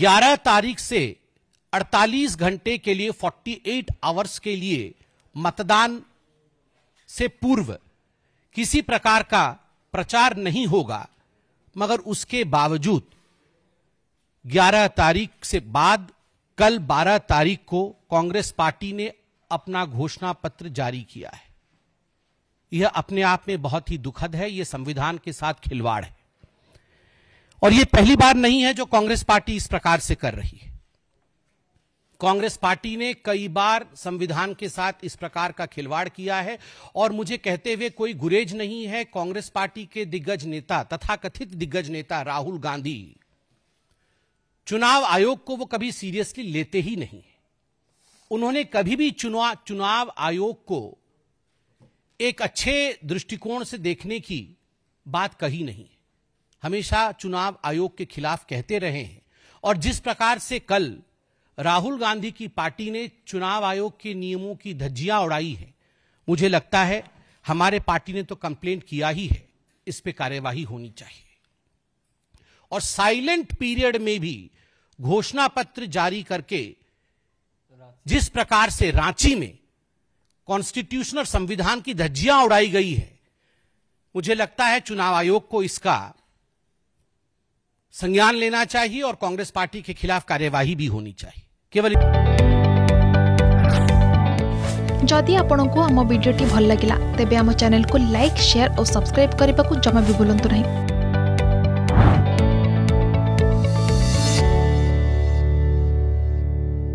11 तारीख से 48 घंटे के लिए 48 आवर्स के लिए मतदान से पूर्व किसी प्रकार का प्रचार नहीं होगा मगर उसके बावजूद 11 तारीख से बाद कल 12 तारीख को कांग्रेस पार्टी ने अपना घोषणा पत्र जारी किया है यह अपने आप में बहुत ही दुखद है यह संविधान के साथ खिलवाड़ है और ये पहली बार नहीं है जो कांग्रेस पार्टी इस प्रकार से कर रही है कांग्रेस पार्टी ने कई बार संविधान के साथ इस प्रकार का खिलवाड़ किया है और मुझे कहते हुए कोई गुरेज नहीं है कांग्रेस पार्टी के दिग्गज नेता तथा कथित दिग्गज नेता राहुल गांधी चुनाव आयोग को वो कभी सीरियसली लेते ही नहीं उन्होंने कभी भी चुनाव चुनाव आयोग को एक अच्छे दृष्टिकोण से देखने की बात कही नहीं हमेशा चुनाव आयोग के खिलाफ कहते रहे हैं और जिस प्रकार से कल राहुल गांधी की पार्टी ने चुनाव आयोग के नियमों की धज्जियां उड़ाई है मुझे लगता है हमारे पार्टी ने तो कंप्लेंट किया ही है इस पे कार्यवाही होनी चाहिए और साइलेंट पीरियड में भी घोषणा पत्र जारी करके जिस प्रकार से रांची में कॉन्स्टिट्यूशनल संविधान की धज्जियां उड़ाई गई है मुझे लगता है चुनाव आयोग को इसका संज्ञान लेना चाहिए और कांग्रेस पार्टी के खिलाफ कार्यवाही भी होनी चाहिए केवल जदि आपण को आम भिडी भल लगा तेब आम चेल को लाइक सेयार और सब्सक्राइब करने को जमा भी भूलु ना